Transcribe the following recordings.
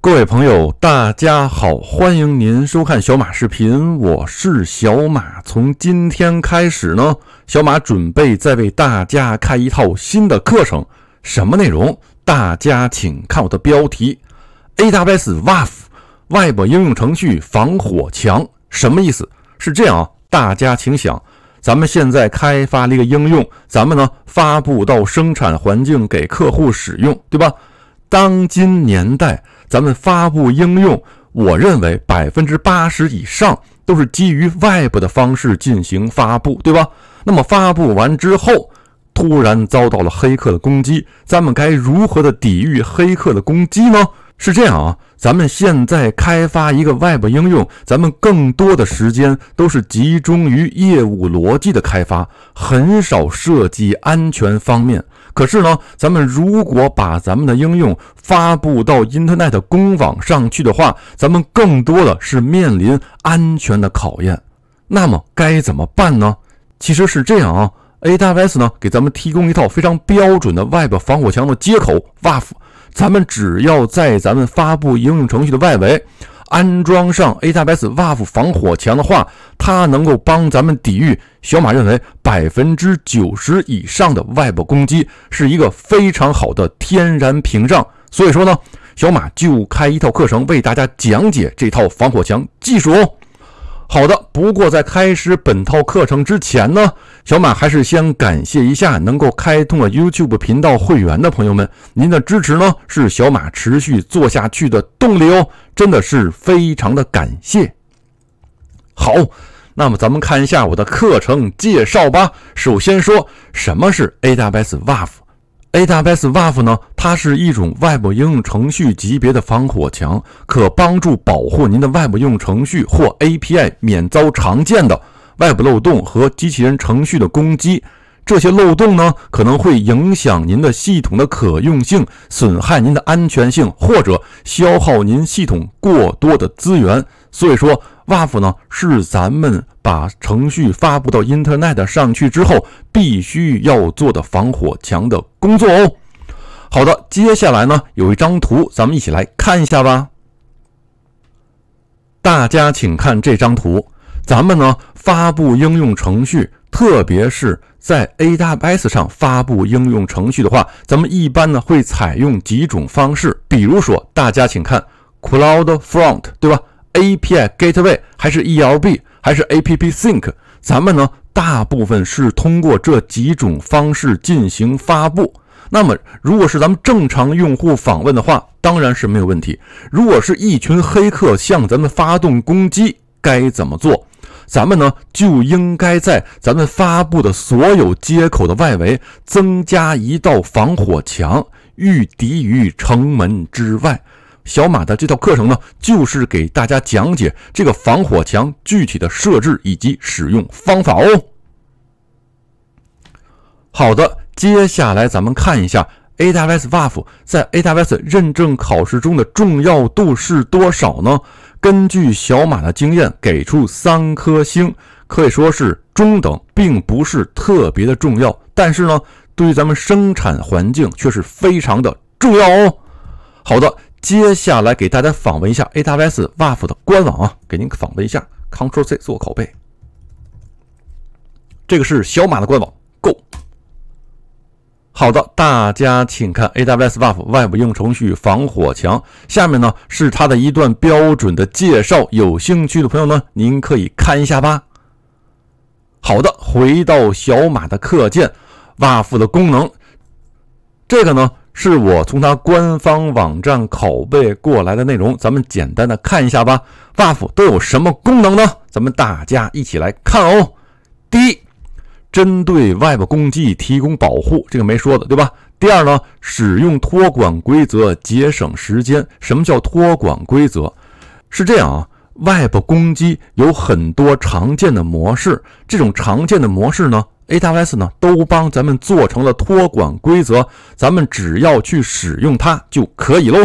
各位朋友，大家好，欢迎您收看小马视频，我是小马。从今天开始呢，小马准备再为大家开一套新的课程，什么内容？大家请看我的标题：AWS WAF Web 应用程序防火墙，什么意思？是这样啊，大家请想。咱们现在开发了一个应用，咱们呢发布到生产环境给客户使用，对吧？当今年代，咱们发布应用，我认为百分之八十以上都是基于外部的方式进行发布，对吧？那么发布完之后，突然遭到了黑客的攻击，咱们该如何的抵御黑客的攻击呢？是这样啊，咱们现在开发一个 Web 应用，咱们更多的时间都是集中于业务逻辑的开发，很少涉及安全方面。可是呢，咱们如果把咱们的应用发布到 Internet 公网上去的话，咱们更多的是面临安全的考验。那么该怎么办呢？其实是这样啊，AWS 呢给咱们提供一套非常标准的 Web 防火墙的接口，WAF。咱们只要在咱们发布应用程序的外围安装上 AWS WAF 防火墙的话，它能够帮咱们抵御。小马认为，百分之九十以上的外部攻击是一个非常好的天然屏障。所以说呢，小马就开一套课程为大家讲解这套防火墙技术。好的，不过在开始本套课程之前呢，小马还是先感谢一下能够开通了 YouTube 频道会员的朋友们，您的支持呢是小马持续做下去的动力哦，真的是非常的感谢。好，那么咱们看一下我的课程介绍吧。首先说什么是 AWS w a f AWS WAF 呢？它是一种外部应用程序级别的防火墙，可帮助保护您的外部应用程序或 API 免遭常见的外部漏洞和机器人程序的攻击。这些漏洞呢，可能会影响您的系统的可用性，损害您的安全性，或者消耗您系统过多的资源。所以说。WAF 呢，是咱们把程序发布到 Internet 上去之后必须要做的防火墙的工作哦。好的，接下来呢，有一张图，咱们一起来看一下吧。大家请看这张图，咱们呢发布应用程序，特别是在 AWS 上发布应用程序的话，咱们一般呢会采用几种方式，比如说，大家请看 CloudFront，对吧？API Gateway 还是 ELB 还是 AppSync，咱们呢大部分是通过这几种方式进行发布。那么，如果是咱们正常用户访问的话，当然是没有问题。如果是一群黑客向咱们发动攻击，该怎么做？咱们呢就应该在咱们发布的所有接口的外围增加一道防火墙，御敌于城门之外。小马的这套课程呢，就是给大家讲解这个防火墙具体的设置以及使用方法哦。好的，接下来咱们看一下 AWS WAF 在 AWS 认证考试中的重要度是多少呢？根据小马的经验，给出三颗星，可以说是中等，并不是特别的重要，但是呢，对于咱们生产环境却是非常的重要哦。好的。接下来给大家访问一下 AWS WAF 的官网啊，给您访问一下，Ctrl C 做拷贝。这个是小马的官网，Go。好的，大家请看 AWS WAF 外部应用程序防火墙。下面呢是它的一段标准的介绍，有兴趣的朋友呢，您可以看一下吧。好的，回到小马的课件，WAF 的功能，这个呢。是我从它官方网站拷贝过来的内容，咱们简单的看一下吧。b u f f 都有什么功能呢？咱们大家一起来看哦。第一，针对外部攻击提供保护，这个没说的，对吧？第二呢，使用托管规则节省时间。什么叫托管规则？是这样啊外部攻击有很多常见的模式，这种常见的模式呢？AWS 呢都帮咱们做成了托管规则，咱们只要去使用它就可以喽。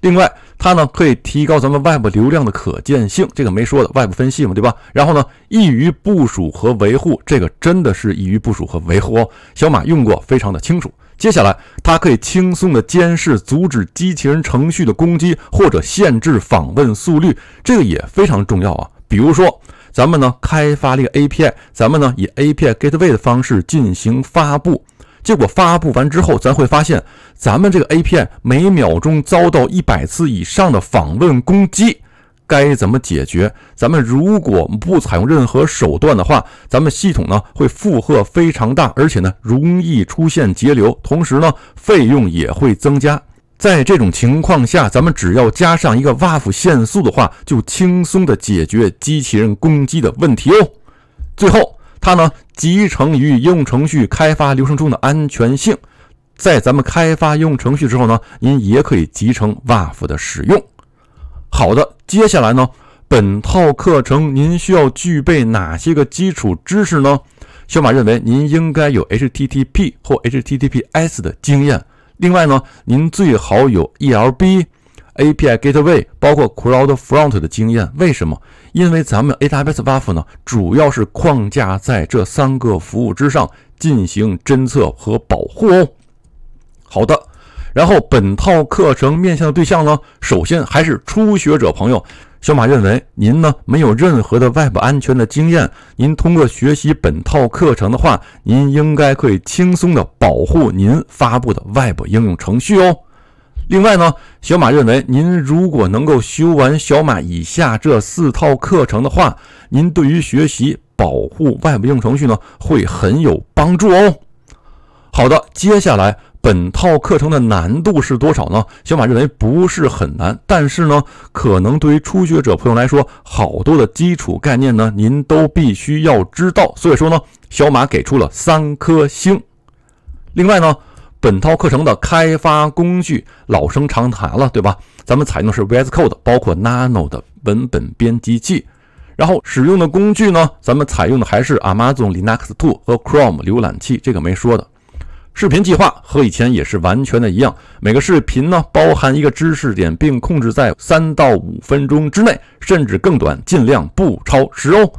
另外，它呢可以提高咱们外部流量的可见性，这个没说的外部分析嘛，对吧？然后呢，易于部署和维护，这个真的是易于部署和维护哦。小马用过，非常的清楚。接下来，它可以轻松的监视、阻止机器人程序的攻击或者限制访问速率，这个也非常重要啊。比如说。咱们呢开发这个 API，咱们呢以 API Gateway 的方式进行发布。结果发布完之后，咱会发现咱们这个 API 每秒钟遭到一百次以上的访问攻击，该怎么解决？咱们如果不采用任何手段的话，咱们系统呢会负荷非常大，而且呢容易出现截流，同时呢费用也会增加。在这种情况下，咱们只要加上一个 WAF 限速的话，就轻松的解决机器人攻击的问题哦。最后，它呢，集成于应用程序开发流程中的安全性，在咱们开发应用程序之后呢，您也可以集成 WAF 的使用。好的，接下来呢，本套课程您需要具备哪些个基础知识呢？小马认为您应该有 HTTP 或 HTTPS 的经验。另外呢，您最好有 E L B、A P I Gateway，包括 Cloud Front 的经验。为什么？因为咱们 A w S WAF 呢，主要是框架在这三个服务之上进行侦测和保护哦。好的，然后本套课程面向的对象呢，首先还是初学者朋友。小马认为，您呢没有任何的外部安全的经验，您通过学习本套课程的话，您应该可以轻松的保护您发布的外部应用程序哦。另外呢，小马认为，您如果能够修完小马以下这四套课程的话，您对于学习保护外部应用程序呢会很有帮助哦。好的，接下来。本套课程的难度是多少呢？小马认为不是很难，但是呢，可能对于初学者朋友来说，好多的基础概念呢，您都必须要知道。所以说呢，小马给出了三颗星。另外呢，本套课程的开发工具老生常谈了，对吧？咱们采用的是 VS Code，包括 Nano 的文本编辑器，然后使用的工具呢，咱们采用的还是 Amazon Linux 2和 Chrome 浏览器，这个没说的。视频计划和以前也是完全的一样，每个视频呢包含一个知识点，并控制在三到五分钟之内，甚至更短，尽量不超时哦。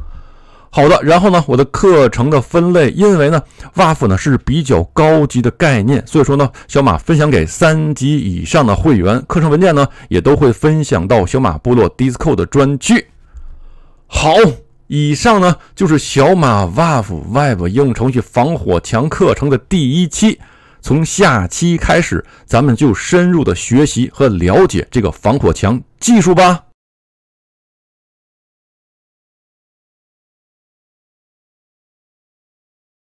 好的，然后呢，我的课程的分类，因为呢，a f 呢是比较高级的概念，所以说呢，小马分享给三级以上的会员，课程文件呢也都会分享到小马部落 Discord 的专区。好。以上呢就是小马 Web f w 应用程序防火墙课程的第一期，从下期开始，咱们就深入的学习和了解这个防火墙技术吧。